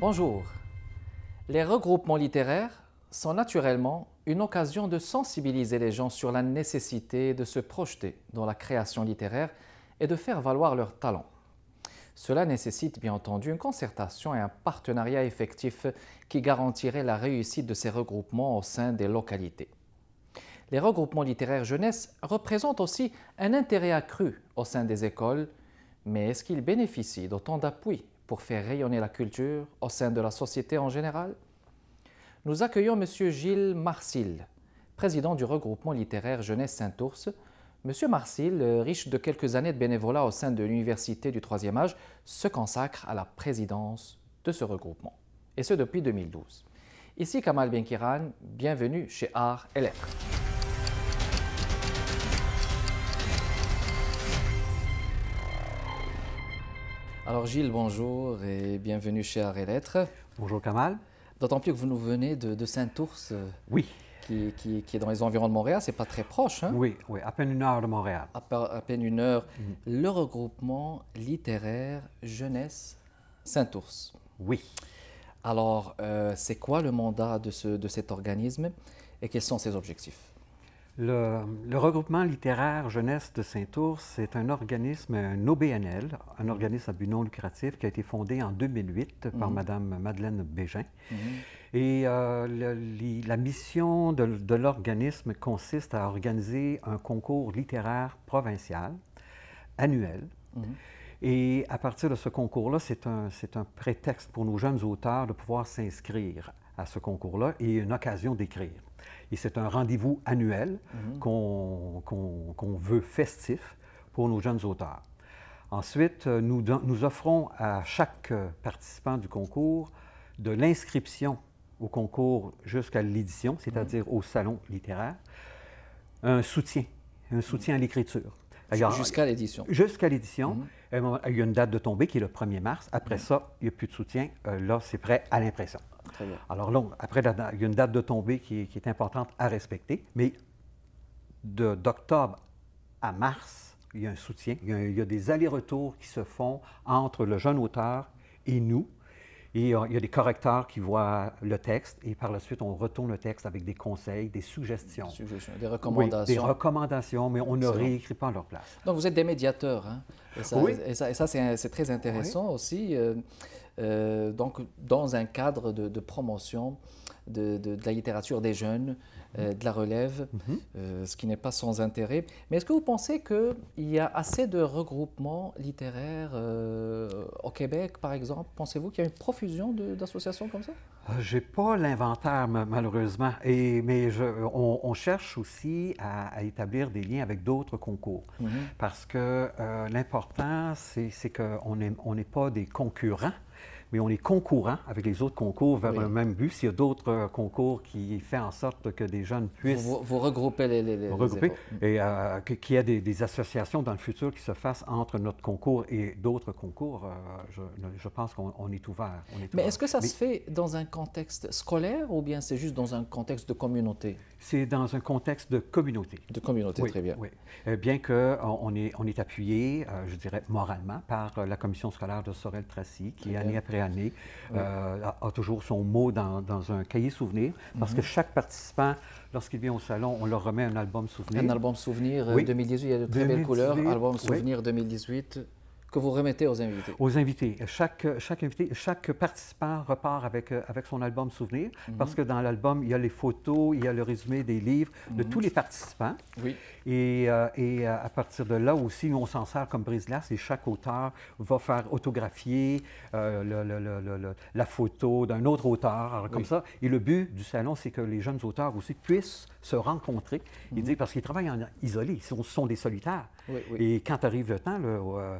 Bonjour. Les regroupements littéraires sont naturellement une occasion de sensibiliser les gens sur la nécessité de se projeter dans la création littéraire et de faire valoir leurs talents. Cela nécessite bien entendu une concertation et un partenariat effectif qui garantirait la réussite de ces regroupements au sein des localités. Les regroupements littéraires jeunesse représentent aussi un intérêt accru au sein des écoles, mais est-ce qu'ils bénéficient d'autant d'appui pour faire rayonner la culture au sein de la société en général Nous accueillons M. Gilles Marcil, président du regroupement littéraire Jeunesse Saint-Ours. M. Marcil, euh, riche de quelques années de bénévolat au sein de l'Université du Troisième Âge, se consacre à la présidence de ce regroupement, et ce depuis 2012. Ici Kamal Benkirane, bienvenue chez Art et Lettres. Alors Gilles, bonjour et bienvenue chez arrêt Lettres. Bonjour Kamal. D'autant plus que vous nous venez de, Saint-Ours. Euh, oui. Qui, est dans les environs de Montréal, c'est pas très proche. Hein oui, oui, à peine une heure de Montréal. À, peine une heure. Mhm. Le regroupement littéraire Jeunesse Saint-Ours. Oui. Alors, euh, c'est quoi le mandat de, ce, de cet organisme et quels sont ses objectifs le, regroupement littéraire jeunesse de Saint-Ours, c'est un organisme, un OBNL, un organisme à but non lucratif qui a été fondé en 2008 par mhm. Madame Mme Madeleine Bégin. Mhm. Et euh, la mission de, l'organisme consiste à organiser un concours littéraire provincial, annuel. Mhm. Et à partir de ce concours-là, c'est un, un, prétexte pour nos jeunes auteurs de pouvoir s'inscrire à ce concours-là et une occasion d'écrire. Et c'est un rendez-vous annuel mhm. qu'on veut festif pour nos jeunes auteurs. Ensuite, euh, nous, nous offrons à chaque euh, participant du concours de l'inscription au concours jusqu'à l'édition, c'est-à-dire mhm. au salon littéraire, un soutien, un soutien à mhm. l'écriture. Jusqu'à l'édition. Jusqu'à l'édition. Il y a une date de tombée qui est le 1er mars. Après ça, il n'y a plus de soutien. Euh, là, c'est prêt à l'impression. Alors après, il y a une date de tombée qui est, importante à respecter, mais d'octobre à mars, il y a un soutien, il y a, des allers-retours qui se font entre le jeune auteur et nous. Et euh, il y a des correcteurs qui voient le texte et par la suite, on retourne le texte avec des conseils, des suggestions. Des, recommandations. des recommandations, mais on ne réécrit pas à leur place. Donc, vous êtes des médiateurs. Hein? Et ça, oui. et ça, c'est très intéressant aussi. Euh, euh, donc dans un cadre de, promotion de, la littérature des jeunes, euh, mhm. de la relève, mhm. euh, ce qui n'est pas sans intérêt. Mais est-ce que vous pensez qu'il y a assez de regroupements littéraires au Québec, par exemple Pensez-vous qu'il y a une profusion d'associations comme ça j'ai pas l'inventaire, malheureusement, Et, mais je, on, cherche aussi à, établir des liens avec d'autres concours. Mhm. Parce que l'important, c'est qu'on n'est on pas des concurrents, mais on est concourant avec les autres concours vers le même but. S'il y a d'autres euh, concours qui font en sorte que des jeunes puissent... Vous, regroupez les... les, les mm. et euh, qu'il y ait des, associations dans le futur qui se fassent entre notre concours et d'autres concours. Euh, je, pense qu'on est ouvert. mais est-ce que ça se fait dans un contexte scolaire ou bien c'est juste dans un contexte de communauté? C'est dans un contexte de communauté. De communauté, très bien. Oui. Eh bien qu'on est, on est appuyé, je dirais, moralement par la commission scolaire de Sorel-Tracy qui, année après année, euh, a, toujours son mot dans, un cahier souvenir, parce que mhm. chaque participant, lorsqu'il vient au salon, on leur remet un album souvenir. Un album souvenir 2018, euh, il y a de très belles couleurs, album souvenir 2018 que vous remettez aux invités. Aux invités. Chaque, chaque, participant repart avec, euh, avec son album souvenir, mhm. parce que dans l'album, il y a les photos, il y a le résumé des livres de mhm. tous les participants. Oui. Et, euh, et, euh, à partir de là aussi, on s'en sert comme brise-glace et chaque auteur va faire autographier la photo d'un autre auteur, comme ça. Et le but du salon, c'est que les jeunes auteurs aussi puissent se rencontrer. Mhm. parce qu'ils travaillent en isolé, ils sont des solitaires. Et quand arrive le temps euh,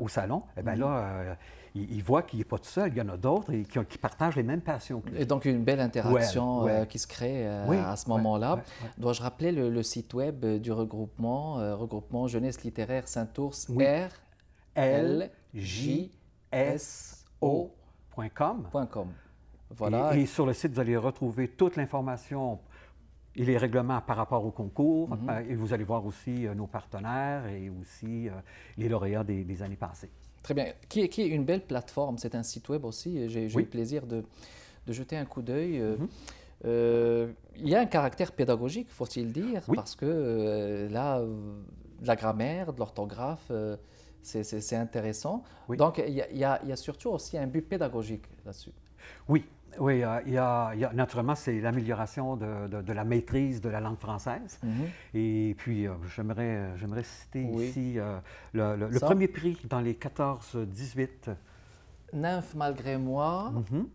au, salon, eh bien, mhm. là, euh, il, voit qu'il n'est pas tout seul, il y en a d'autres et qui, qui, partagent les mêmes passions. Et donc, une belle interaction euh, qui se crée à ce moment-là. Dois-je rappeler le, site web du regroupement, regroupement Jeunesse littéraire Saint-Ours, R L J S Voilà. Et, et, sur le site, vous allez retrouver toute l'information et les règlements par rapport au concours. Mhm. et vous allez voir aussi euh, nos partenaires et aussi euh, les lauréats des, années passées. Très bien. Qui est, qui est une belle plateforme. C'est un site web aussi. J'ai eu le plaisir de, jeter un coup d'œil. Euh, mhm. il y a un caractère pédagogique, faut-il dire, parce que là, la grammaire, de l'orthographe, c'est intéressant. Donc, il il y, a surtout aussi un but pédagogique là-dessus. Oui, oui, il, y a, naturellement, c'est l'amélioration de, la maîtrise de la langue française. Mhm. Et puis, euh, j'aimerais, euh, j'aimerais citer ici euh, le, premier prix dans les 14-18. Nymphe malgré moi. Mhm.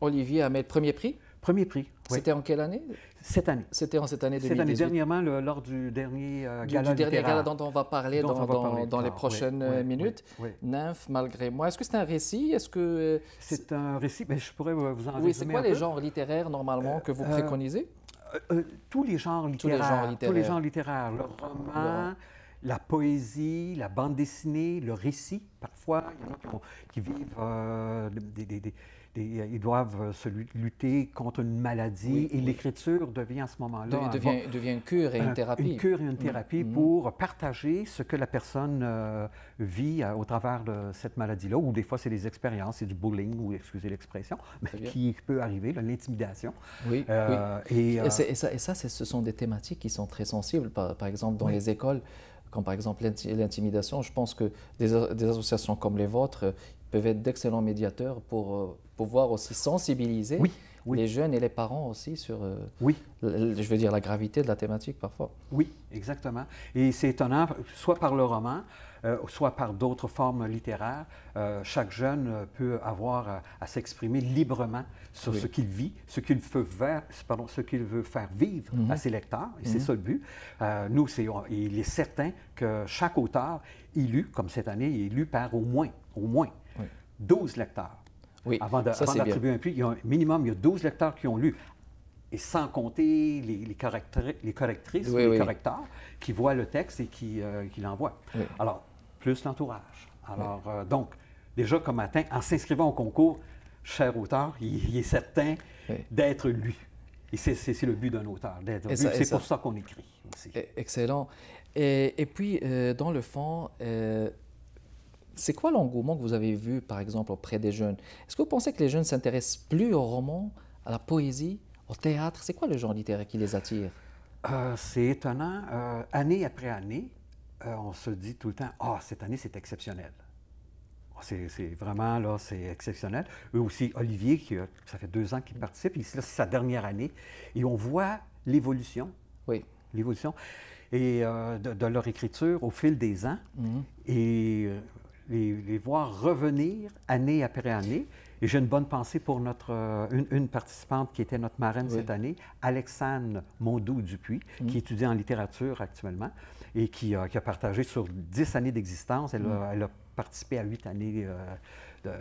Olivier a Olivier le premier prix. Premier prix. C'était en quelle année Cette année. C'était en cette année Cette année, dernièrement, lors du dernier euh, gala du, dernier gala dont on va parler dans, les prochaines euh, minutes. Nymphes, malgré moi. Est-ce que c'est un récit Est-ce que... Euh, c'est un récit, mais je pourrais vous en résumer Oui, c'est quoi les genres littéraires, normalement, que vous préconisez tous, les genres les genres littéraires. Tous les genres littéraires. Le roman la poésie, la bande dessinée, le récit. Parfois, il y en a qui, vivent des, euh, ils doivent euh, se lutter contre une maladie et l'écriture devient à ce moment-là... devient, une cure et une thérapie. Une cure et une thérapie mm. Mm. pour partager ce que la personne euh, vit au travers de cette maladie-là, ou des fois c'est des expériences, c'est du bullying, ou excusez l'expression, mais qui peut arriver, l'intimidation. Oui, Et, ça, ce sont des thématiques qui sont très sensibles. Par, exemple, dans les écoles, comme par exemple l'intimidation, je pense que des, associations comme les vôtres, peuvent être d'excellents médiateurs pour euh, pouvoir aussi sensibiliser les jeunes et les parents aussi sur, euh, je veux dire, la gravité de la thématique parfois. Oui, exactement. Et c'est étonnant, soit par le roman, euh, soit par d'autres formes littéraires, chaque jeune peut avoir à, s'exprimer librement sur ce qu'il vit, ce qu'il veut faire, ce qu'il veut faire vivre mhm. à ses lecteurs, et c'est mhm. ça le but. nous, il est certain que chaque auteur, élu, comme cette année, est par au moins, au moins 12 lecteurs. Oui, avant d'attribuer un prix, il y a un minimum, il y a 12 lecteurs qui ont lu. Et sans compter les, correctrices les correcteurs qui voient le texte et qui, euh, l'envoient. Alors, plus l'entourage. Alors, euh, donc, déjà comme atteint, en s'inscrivant au concours, cher auteur, il, est certain d'être lu. Et c'est le but d'un auteur, d'être lu. C'est pour ça qu'on écrit aussi. E-, excellent. Et, puis, euh, dans le fond, c'est quoi l'engouement que vous avez vu, par exemple, auprès des jeunes Est-ce que vous pensez que les jeunes s'intéressent plus au roman, à la poésie, au théâtre C'est quoi le genre littéraire qui les attire euh, C'est étonnant. Euh, année après année, euh, on se dit tout le temps Ah, cette année, c'est exceptionnel. Ah, c'est vraiment, là, c'est exceptionnel. Eux aussi, Olivier, qui, ça fait deux ans qu'il participe, là c'est sa dernière année, et on voit l'évolution. Oui. L'évolution et de, leur écriture au fil des ans. Mhm. Et les, voir revenir année après année. Et j'ai une bonne pensée pour notre, euh, une, participante qui était notre marraine cette année, Alexandre Mondou-Dupuis, mm. qui étudie en littérature actuellement et qui, a partagé sur dix années d'existence. Elle, a mm. participé à huit années euh,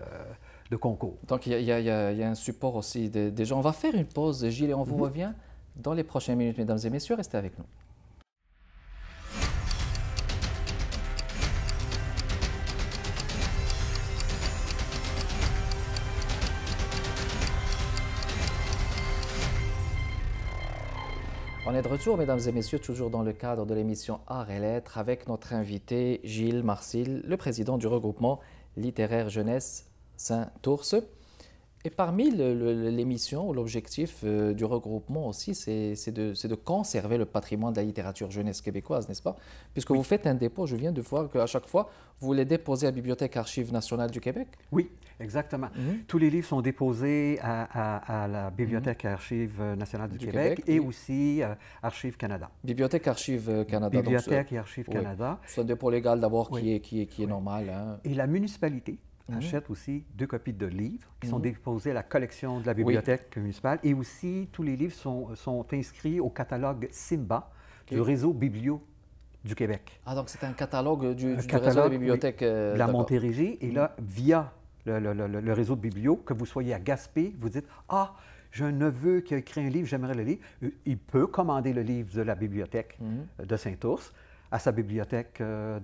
de concours. Donc, il y, a un support aussi. des Déjà, on va faire une pause, Gilles, et on vous mm-hmm. revient dans les prochaines minutes, mesdames et messieurs. Restez avec nous. On est de retour, mesdames et messieurs, toujours dans le cadre de l'émission Art et Lettres avec notre invité Gilles Marcil, le président du regroupement littéraire jeunesse Saint-Ours. Et parmi les missions, l'objectif euh, du regroupement aussi, c'est de, de, conserver le patrimoine de la littérature jeunesse québécoise, n'est-ce pas Puisque vous faites un dépôt, je viens de voir qu'à chaque fois, vous les déposez à la Bibliothèque Archives nationale du Québec. Oui, exactement. Mhm. Tous les livres sont déposés à, la Bibliothèque Archive mhm. Archives nationale du, Québec, et aussi euh, Archives Canada. Bibliothèque Archives euh, Canada. Bibliothèque et Archives Canada. C'est un dépôt légal d'abord qui est, normal. Hein. Et la municipalité Mmh. achète aussi deux copies de livres qui sont mmh. déposés à la collection de la bibliothèque municipale. Et aussi, tous les livres sont, inscrits au catalogue Simba du réseau Biblio du Québec. Ah, donc c'est un catalogue du, réseau des bibliothèques. Euh, de la Montérégie. Et mmh. là, via le, réseau de biblio, que vous soyez à Gaspé, vous dites Ah, j'ai un neveu qui a écrit un livre, j'aimerais le lire. » euh, Il peut commander le livre de la bibliothèque euh, de Saint-Ours à sa bibliothèque euh,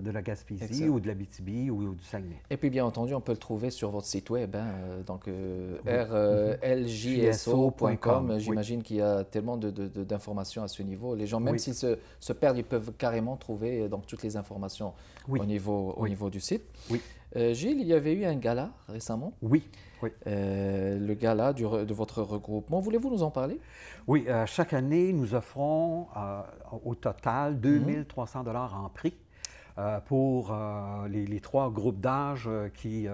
de, la Gaspésie ou de la BTB ou, du Saguenay. Et puis, bien entendu, on peut le trouver sur votre site web, hein, euh, donc euh, rljso.com. Euh, mhm. J'imagine qu'il y a tellement d'informations à ce niveau. Les gens, même s'ils se, perdent, ils peuvent carrément trouver donc, toutes les informations au, niveau, au niveau du site. Oui. Euh, Gilles, il y avait eu un gala récemment. Oui. Euh, le gala de votre regroupement. Voulez-vous nous en parler? Oui. Euh, chaque année, nous offrons au total 2300 mhm. dollars en prix. pour les, trois groupes d'âge qui,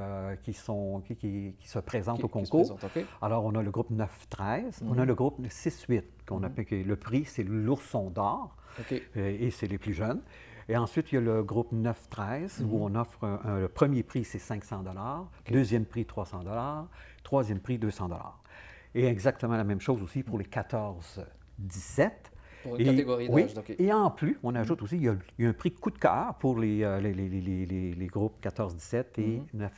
se présentent au concours. Alors, on a le groupe 9-13, on a mhm. le groupe 6-8, qu'on mhm. appelle le prix, c'est l'ourson d'or, et c'est les plus jeunes. Et ensuite, il y a le groupe 9-13, où mhm. on offre le premier prix, c'est 500 dollars, deuxième prix, 300 dollars, troisième prix, 200 dollars. Et exactement la même chose aussi pour les 14-17. Pour une et, catégorie oui, Et en plus, on mhm. ajoute aussi, il y, a, un prix coup de cœur pour les, euh, les, groupes 14-17 et 9-13. Mhm.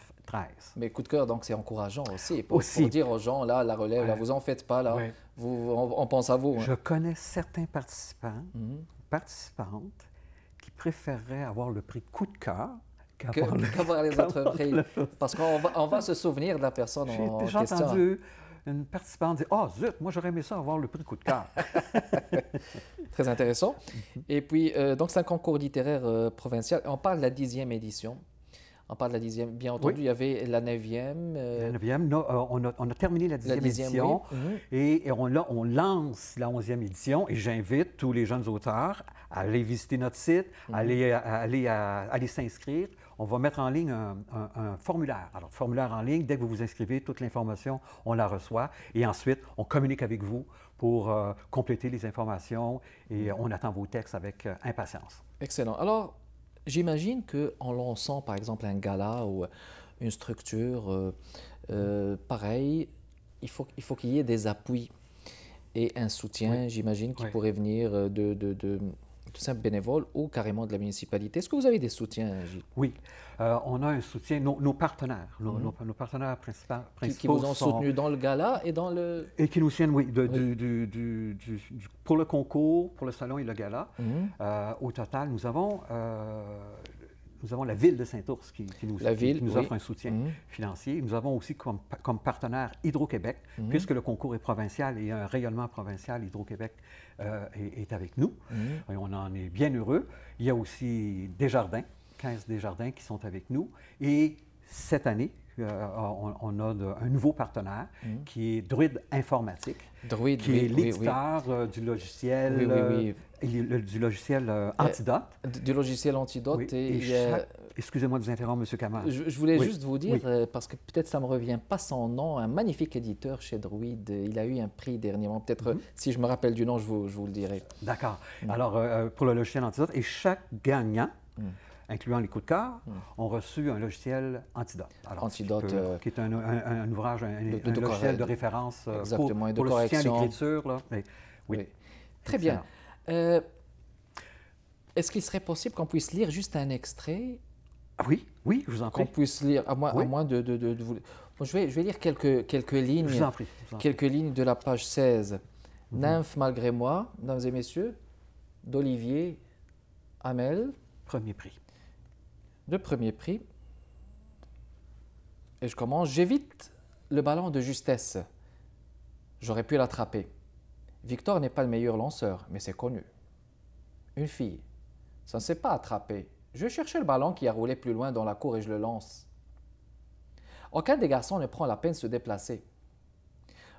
Mais coup de cœur, donc c'est encourageant aussi pour, aussi. pour dire aux gens, là, la relève, vous en faites pas, là, on, pense à vous. Hein. Je connais certains participants, participantes, préférerais avoir le prix coup de cœur qu'avoir les autres prix. Parce qu'on va, on va se souvenir de la personne en question. J'ai entendu une participante dire oh, zut, moi j'aurais aimé ça avoir le prix coup de cœur. Très intéressant. Et puis, euh, donc, c'est un concours littéraire euh, provincial. On parle de la dixième édition. On parle de la dixième. Bien entendu, il y avait la neuvième. Euh, la neuvième. Euh, on, a, terminé la dixième, édition mhm. et, on, on, lance la onzième édition et j'invite tous les jeunes auteurs à aller visiter notre site, mhm. aller, à, euh, aller, s'inscrire. On va mettre en ligne un, formulaire. Alors, formulaire en ligne, dès que vous vous inscrivez, toute l'information, on la reçoit et ensuite, on communique avec vous pour compléter les informations et mhm. on attend vos textes avec impatience. Excellent. Alors, j'imagine qu'en lançant par exemple un gala ou une structure, euh, euh pareil, il faut qu'il faut qu'il y ait des appuis et un soutien, j'imagine, qui pourrait venir euh, de, de, de, bénévoles ou carrément de la municipalité. Est-ce que vous avez des soutiens, Gilles Oui. Euh, on a un soutien, nos, partenaires, mhm. nos, partenaires principaux. Qui, qui ont soutenus soutenu dans le gala et dans le... Et qui nous soutiennent, oui, pour le concours, pour le salon et le gala. Mhm. Euh, au total, nous avons... Euh, nous avons la ville de Saint-Ours qui, nous, la ville, nous offre un soutien mhm. financier. Nous avons aussi comme, partenaire Hydro-Québec, puisque le concours est provincial et un rayonnement provincial, Hydro-Québec est, avec nous. Et on en est bien heureux. Il y a aussi Desjardins 15 Desjardins qui sont avec nous. Et cette année, euh, on, a un nouveau partenaire mm. qui est Druid Informatique, Druid, qui est l'éditeur euh, du logiciel, du logiciel Antidote. du logiciel Antidote. Et, Excusez-moi de vous interrompre, M. Kamal. Je, voulais juste vous dire, euh, parce que peut-être ça ne me revient pas son nom, un magnifique éditeur chez Druid. Il a eu un prix dernièrement. Peut-être, mm-hmm. si je me rappelle du nom, je vous, je vous le dirai. D'accord. Mm. Alors, pour le logiciel Antidote, et chaque gagnant mm incluant les coups de cœur, hmm. ont reçu un logiciel Antidote. Antidote. Euh, qui est un, ouvrage, un, de, logiciel de référence euh, exactement, pour, de le soutien à l'écriture. Oui. Très bien. Euh, est-ce qu'il serait possible qu'on puisse lire juste un extrait ah oui, oui, je vous en prie. Qu'on puisse lire, à moins, de, vous... je, vais, je vais lire quelques, quelques lignes. Je vous en prie, quelques lignes de la page 16. Mhm. Nymphes malgré moi, mesdames et messieurs, d'Olivier Hamel. Premier prix. Le premier prix. Et je commence, j'évite le ballon de justesse. J'aurais pu l'attraper. Victor n'est pas le meilleur lanceur, mais c'est connu. Une fille, ça ne s'est pas attrapé. Je cherchais le ballon qui a roulé plus loin dans la cour et je le lance. Aucun des garçons ne prend la peine de se déplacer.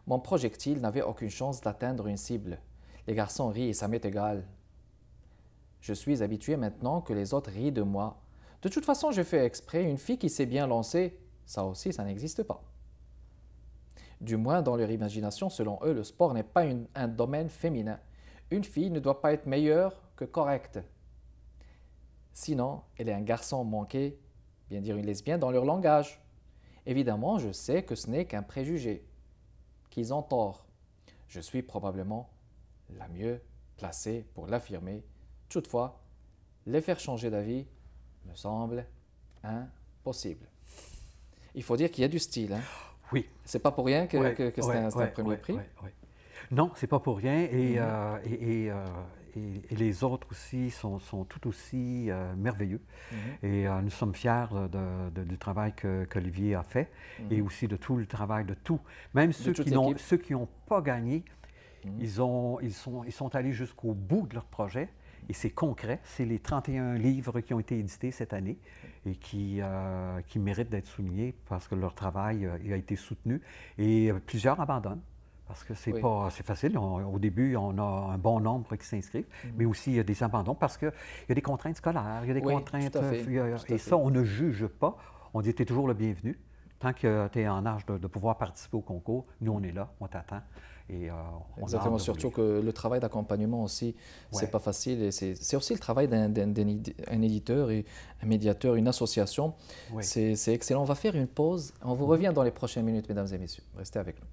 Mon projectile n'avait aucune chance d'atteindre une cible. Les garçons rient et ça m'est égal. Je suis habitué maintenant que les autres rient de moi de toute façon, j'ai fait exprès, une fille qui s'est bien lancée, ça aussi, ça n'existe pas. Du moins, dans leur imagination, selon eux, le sport n'est pas un domaine féminin. Une fille ne doit pas être meilleure que correcte. Sinon, elle est un garçon manqué, bien dire une lesbienne, dans leur langage. Évidemment, je sais que ce n'est qu'un préjugé, qu'ils ont tort. Je suis probablement la mieux placée pour l'affirmer. Toutefois, les faire changer d'avis, me semble impossible. Il faut dire qu'il y a du style. Hein? Oui. C'est pas pour rien que, c'est un, premier prix. Non, c'est pas pour rien. Et, mm-hmm. euh, euh, et, et, les autres aussi sont, sont tout aussi euh, merveilleux. Mm-hmm. Et nous sommes fiers de, du travail qu'Olivier a fait mm-hmm. et aussi de tout le travail de tout. Même ceux qui, ceux qui n'ont pas gagné, ils, ont, ils, sont, ils sont allés jusqu'au bout de leur projet et c'est concret, c'est les 31 livres qui ont été édités cette année et qui, euh, qui méritent d'être soulignés parce que leur travail euh, a été soutenu. Et euh, plusieurs abandonnent parce que c'est pas facile. au début, on a un bon nombre qui s'inscrivent, mhm. mais aussi il y a des abandons parce qu'il y a des contraintes scolaires, il y a des contraintes. et ça, on ne juge pas. On dit tu es toujours le bienvenu. Tant que tu es en âge de pouvoir participer au concours, nous, on est là, on t'attend. Et, euh, Exactement, surtout que le travail d'accompagnement aussi, ce c'est pas facile. Et c'est, aussi le travail d'un, éditeur et un médiateur, une association. C'est, excellent. On va faire une pause. On vous mm-hmm. revient dans les prochaines minutes, mesdames et messieurs. Restez avec nous.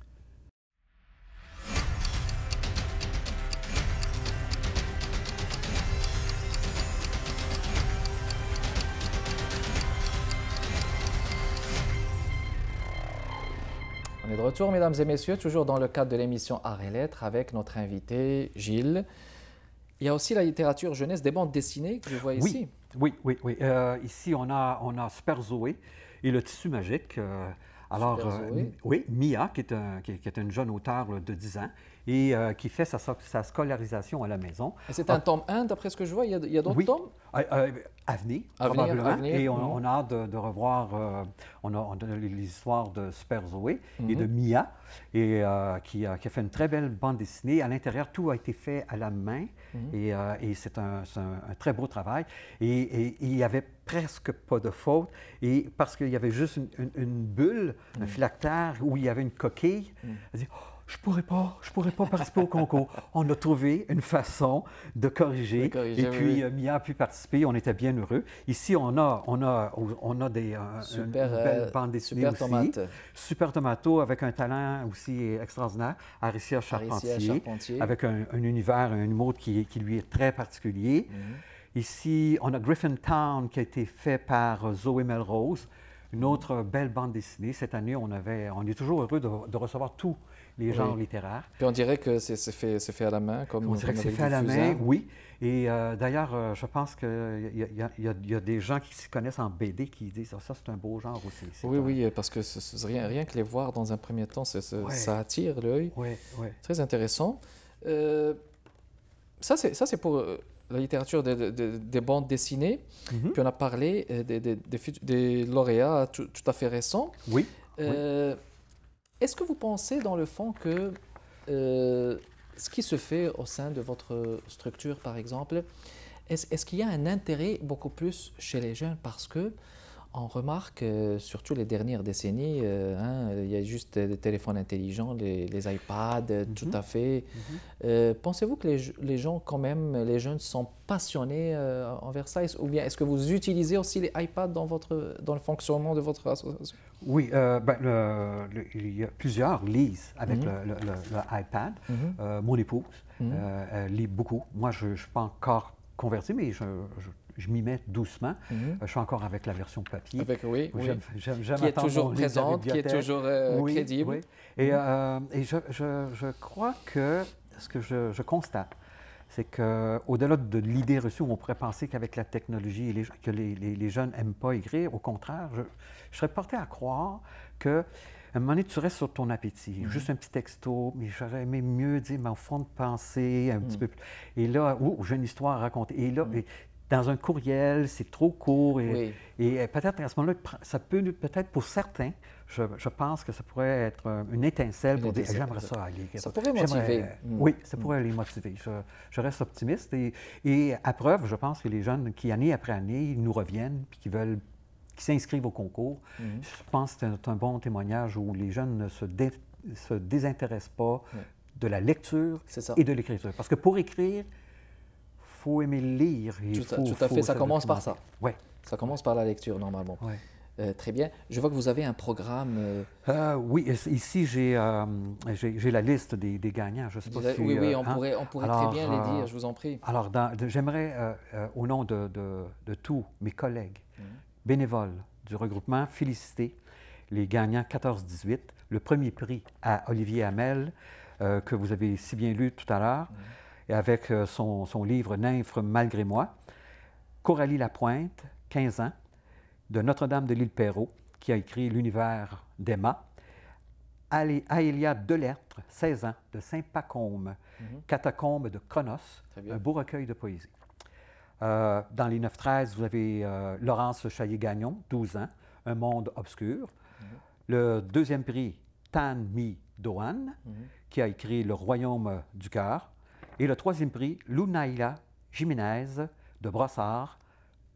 On est de retour, mesdames et messieurs, toujours dans le cadre de l'émission Arts et Lettres avec notre invité Gilles. Il y a aussi la littérature jeunesse des bandes dessinées que je vois ici. Oui, oui, oui. Euh, ici, on a, on a Super et le tissu magique. Euh, alors, euh, oui, Mia, qui est, un, qui, est, une jeune auteure de 10 ans, et euh, qui fait sa, sa, scolarisation à la maison. C'est un ah. tome 1, d'après ce que je vois. Il y a, d'autres tomes Oui, euh, euh, à venir, probablement. et mhm. on, a hâte de, revoir on, a, on les de Super Zoé et de mhm. Mia, et, qui, a fait une très belle bande dessinée. À l'intérieur, tout a été fait à la main, mhm. et, c'est un, très beau travail. Et, il y avait presque pas de faute, et parce qu'il y avait juste une, bulle, un phylactère, où il y avait une coquille. Oh, je pourrais pas, je pourrais pas participer au concours. On a trouvé une façon de corriger. et puis euh, Mia a pu participer. On était bien heureux. Ici, on a, on a, on a des euh, super, une belle euh, bande dessinée super Tomate. Super tomato avec un talent aussi extraordinaire. Aricia Charpentier, Charpentier. avec un, univers, un humour qui, qui lui est très particulier. Mhm. Ici, on a Griffin Town qui a été fait par Zoé Melrose. Une autre belle bande dessinée. Cette année, on, avait, on est toujours heureux de recevoir tout, les genres littéraires. Puis on dirait que c'est fait, fait, à la main, comme On dirait que c'est fait à la main, oui. Et euh, d'ailleurs, euh, je pense qu'il y, a des gens qui se connaissent en BD qui disent ah, ça, c'est un beau genre aussi. Oui, oui, euh, parce que rien, rien, que les voir dans un premier temps, ça attire l'œil. Oui, oui. Très intéressant. ça, c'est pour la littérature des, bandes dessinées. Mhm. Puis on a parlé des, des lauréats tout, à fait récents. Oui. oui. Est-ce que vous pensez, dans le fond, que euh, ce qui se fait au sein de votre structure, par exemple, est-ce qu'il y a un intérêt beaucoup plus chez les jeunes parce que on remarque, euh, surtout les dernières décennies, euh, hein, il y a juste des téléphones intelligents, les, iPads, euh, tout mhm. à fait. Mhm. Pensez-vous que les, gens, quand même, les jeunes sont passionnés envers ça Ou bien est-ce que vous utilisez aussi les iPads dans, votre, dans le fonctionnement de votre association Oui, ben, il y a plusieurs lisent avec mhm. l'iPad. le, iPad. mon épouse lit beaucoup. Moi, je ne suis pas encore converti, mais je je m'y mets doucement. Mhm. Euh, je suis encore avec la version papier. oui, oui. qui est toujours présente, qui est toujours euh, crédible. Et, mhm. euh, je, crois que ce que je, constate, c'est qu'au-delà de l'idée reçue, où on pourrait penser qu'avec la technologie, les, que les, jeunes n'aiment pas écrire. Au contraire, je, serais porté à croire que un moment donné, tu restes sur ton appétit. Mhm. Juste un petit texto, mais j'aurais aimé mieux dire mon fond de pensée, un petit peu plus. Et là, j'ai une histoire à raconter. Et là, dans un courriel, c'est trop court. Et, euh, peut-être à ce moment-là, ça peut, peut-être pour certains, je, pense que ça pourrait être euh, une étincelle pour dire j'aimerais ça aller. Ça pourrait motiver. Euh, mm. Oui, ça mm. pourrait les motiver. Je, reste optimiste. Et, à preuve, je pense que les jeunes qui, année après année, nous reviennent puis qui veulent qui s'inscrivent au concours, mm. je pense que c'est un, bon témoignage où les jeunes ne se, se désintéressent pas de la lecture et de l'écriture. Parce que pour écrire, faut aimer lire. tout, à fait, ça commence par ça. Ouais. Ça commence par la lecture, normalement. Euh, très bien. Je vois que vous avez un programme. Euh, euh, oui, ici j'ai la liste des, gagnants. Je sais oui, oui, on hein. pourrait, on pourrait très bien les dire, je vous en prie. Alors, j'aimerais, au nom de, tous mes collègues mhm. bénévoles du regroupement, féliciter les gagnants 14-18, le premier prix à Olivier Hamel, que vous avez si bien lu tout à l'heure. Mhm et avec euh, son, livre Nymphe malgré moi. Coralie Lapointe, 15 ans, de Notre-Dame de l'île Perrault, qui a écrit L'univers d'Emma. Aélia Delettre, 16 ans, de Saint-Pacôme, Catacombes mhm. Catacombe de Conos, un beau recueil de poésie. Euh, dans les 9-13, vous avez euh, Laurence Chaillé-Gagnon, 12 ans, Un monde obscur. Mhm. Le deuxième prix, Tan Mi Doan, mhm. qui a écrit Le royaume du cœur. Et le troisième prix, Lunaïla Jiménez de Brossard,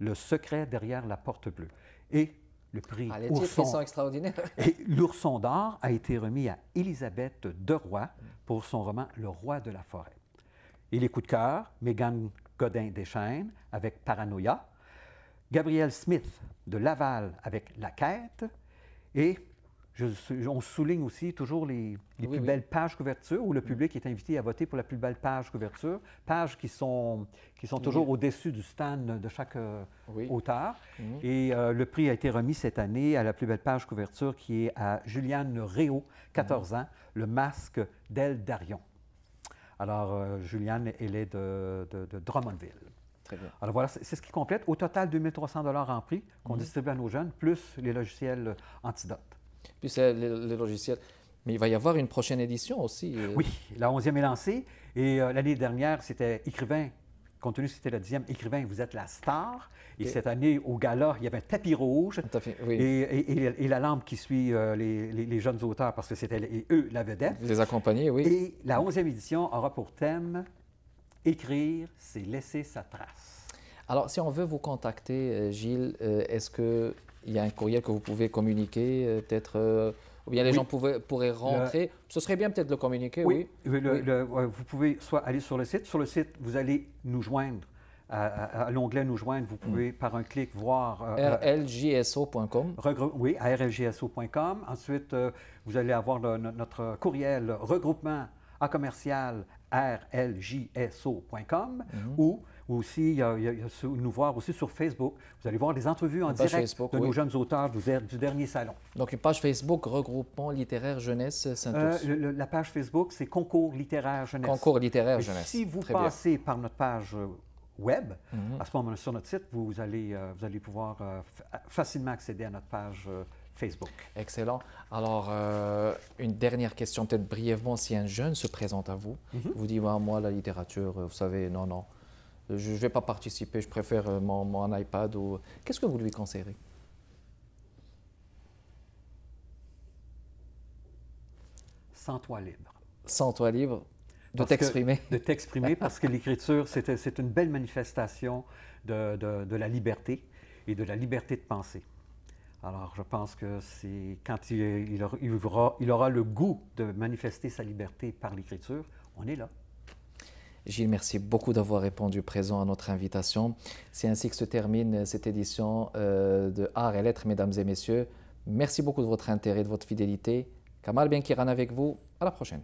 Le secret derrière la porte bleue. Et le prix ah, ourson, et l'ourson d'or a été remis à Elisabeth Deroy pour son roman Le roi de la forêt. Et les coups de cœur, Megan Godin-Deschênes avec Paranoia, Gabriel Smith de Laval avec La quête et on souligne aussi toujours les, plus belles pages couverture où le mm. public est invité à voter pour la plus belle page couverture, pages qui sont, qui sont toujours au-dessus du stand de chaque euh, auteur. Mm. Et euh, le prix a été remis cette année à la plus belle page couverture qui est à Juliane Réau, 14 mm. ans, Le masque d'El Darion. Alors, Julianne, euh, Juliane, elle est de, de, de Drummondville. Très bien. Alors voilà, c'est ce qui complète. Au total, 2300 en prix qu'on distribue à nos jeunes, plus les logiciels antidotes. Puis c'est le, logiciel. Mais il va y avoir une prochaine édition aussi. Oui, la 11e est lancée. Et euh, l'année dernière, c'était écrivain. Compte tenu c'était la 10e, écrivain, vous êtes la star. Et, cette année, au gala, il y avait un tapis rouge. et, la lampe qui suit euh, les, les, jeunes auteurs, parce que c'était eux la vedette. Vous les accompagnez, oui. Et la 11e édition aura pour thème Écrire, c'est laisser sa trace. Alors, si on veut vous contacter, euh, Gilles, est-ce que il y a un courriel que vous pouvez communiquer, euh, peut-être euh, ou bien les gens pouvaient, pourraient rentrer. Ce serait bien peut-être de le communiquer, oui. oui. vous pouvez soit aller sur le site. Sur le site, vous allez nous joindre. À, l'onglet Nous joindre, vous pouvez mm. par un clic voir. Euh, rljso.com Oui, à rlgso.com. Ensuite, vous allez avoir notre courriel regroupement à commercial rlgso.com mm-hmm. ou ou aussi, il y a, nous voir aussi sur Facebook. Vous allez voir des entrevues en direct de nos jeunes auteurs du, dernier salon. Donc, une page Facebook, regroupement littéraire jeunesse euh, saint la page Facebook, c'est Concours littéraire jeunesse. Concours littéraire jeunesse. Si vous passez par notre page euh, web, mhm. à ce moment-là, sur notre site, vous allez, euh, vous allez pouvoir facilement accéder à notre page Facebook. Excellent. Alors, une dernière question, peut-être brièvement, si un jeune se présente à vous, mhm. vous dit, moi, la littérature, vous savez, non, non, je ne vais pas participer, je préfère euh, mon, mon iPad. Ou... Qu'est-ce que vous lui conseillez? Sans toi libre. Sans toi libre, de t'exprimer. De t'exprimer parce que l'écriture, c'est une belle manifestation de, la liberté et de la liberté de penser. Alors, je pense que c'est quand il aura le goût de manifester sa liberté par l'écriture, on est là. Gilles, merci beaucoup d'avoir répondu présent à notre invitation. C'est ainsi que se termine cette édition euh, de Arts et Lettres, mesdames et messieurs. Merci beaucoup de votre intérêt, de votre fidélité. Kamal Benkiran avec vous. À la prochaine.